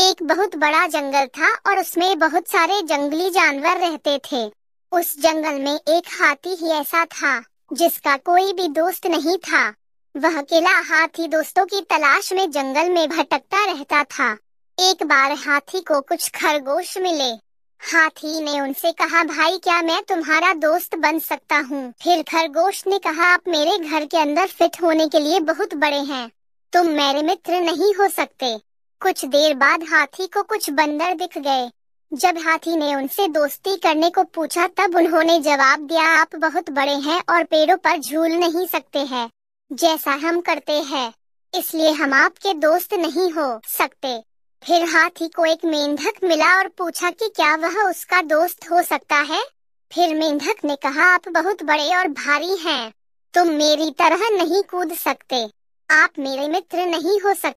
एक बहुत बड़ा जंगल था और उसमें बहुत सारे जंगली जानवर रहते थे उस जंगल में एक हाथी ही ऐसा था जिसका कोई भी दोस्त नहीं था वह अकेला हाथी दोस्तों की तलाश में जंगल में भटकता रहता था एक बार हाथी को कुछ खरगोश मिले हाथी ने उनसे कहा भाई क्या मैं तुम्हारा दोस्त बन सकता हूँ फिर खरगोश ने कहा आप मेरे घर के अंदर फिट होने के लिए बहुत बड़े हैं तुम मेरे मित्र नहीं हो सकते कुछ देर बाद हाथी को कुछ बंदर दिख गए जब हाथी ने उनसे दोस्ती करने को पूछा तब उन्होंने जवाब दिया आप बहुत बड़े हैं और पेड़ों पर झूल नहीं सकते हैं जैसा हम करते हैं इसलिए हम आपके दोस्त नहीं हो सकते फिर हाथी को एक मेंढक मिला और पूछा कि क्या वह उसका दोस्त हो सकता है फिर मेंढक ने कहा आप बहुत बड़े और भारी हैं तुम मेरी तरह नहीं कूद सकते आप मेरे मित्र नहीं हो सकते